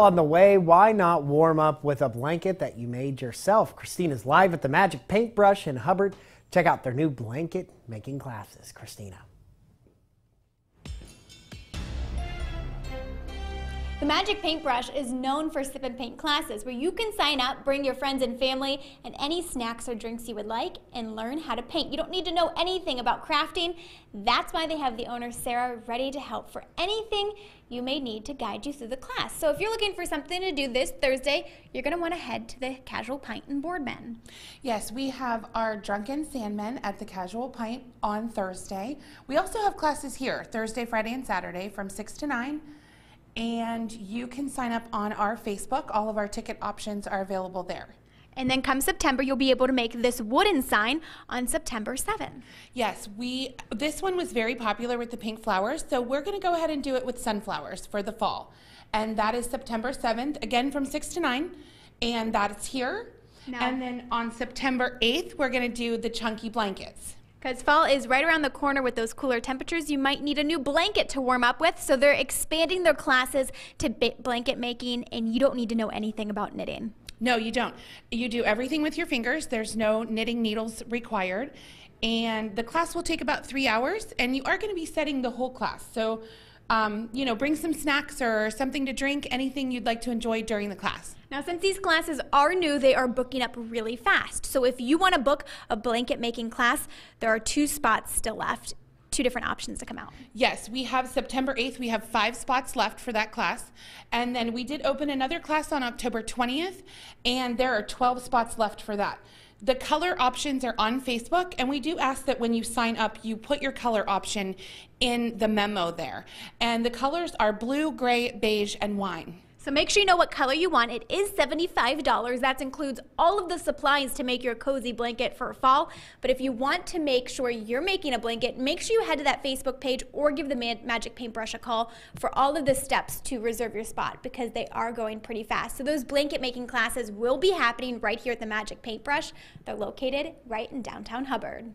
On the way, why not warm up with a blanket that you made yourself? Christina's live at the Magic Paintbrush in Hubbard. Check out their new blanket making classes. Christina. The Magic Paintbrush is known for sip and paint classes where you can sign up, bring your friends and family, and any snacks or drinks you would like, and learn how to paint. You don't need to know anything about crafting. That's why they have the owner, Sarah, ready to help for anything you may need to guide you through the class. So if you're looking for something to do this Thursday, you're going to want to head to the Casual Pint and Boardman. Yes, we have our Drunken Sandmen at the Casual Pint on Thursday. We also have classes here Thursday, Friday, and Saturday from 6 to 9 and you can sign up on our Facebook. All of our ticket options are available there. And then come September, you'll be able to make this wooden sign on September 7th. Yes, we this one was very popular with the pink flowers, so we're going to go ahead and do it with sunflowers for the fall. And that is September 7th, again from 6 to 9, and that's here. No. And then on September 8th, we're going to do the chunky blankets. Because fall is right around the corner with those cooler temperatures. You might need a new blanket to warm up with. So they're expanding their classes to blanket making, and you don't need to know anything about knitting. No, you don't. You do everything with your fingers. There's no knitting needles required. And the class will take about three hours, and you are going to be setting the whole class. So um, you know, bring some snacks or something to drink, anything you'd like to enjoy during the class. Now, since these classes are new, they are booking up really fast. So if you want to book a blanket making class, there are two spots still left two different options to come out. Yes, we have September 8th, we have five spots left for that class. And then we did open another class on October 20th, and there are 12 spots left for that. The color options are on Facebook, and we do ask that when you sign up, you put your color option in the memo there. And the colors are blue, gray, beige, and wine. So make sure you know what color you want. It is $75. That includes all of the supplies to make your cozy blanket for fall. But if you want to make sure you're making a blanket, make sure you head to that Facebook page or give the Magic Paintbrush a call for all of the steps to reserve your spot because they are going pretty fast. So those blanket making classes will be happening right here at the Magic Paintbrush. They're located right in downtown Hubbard.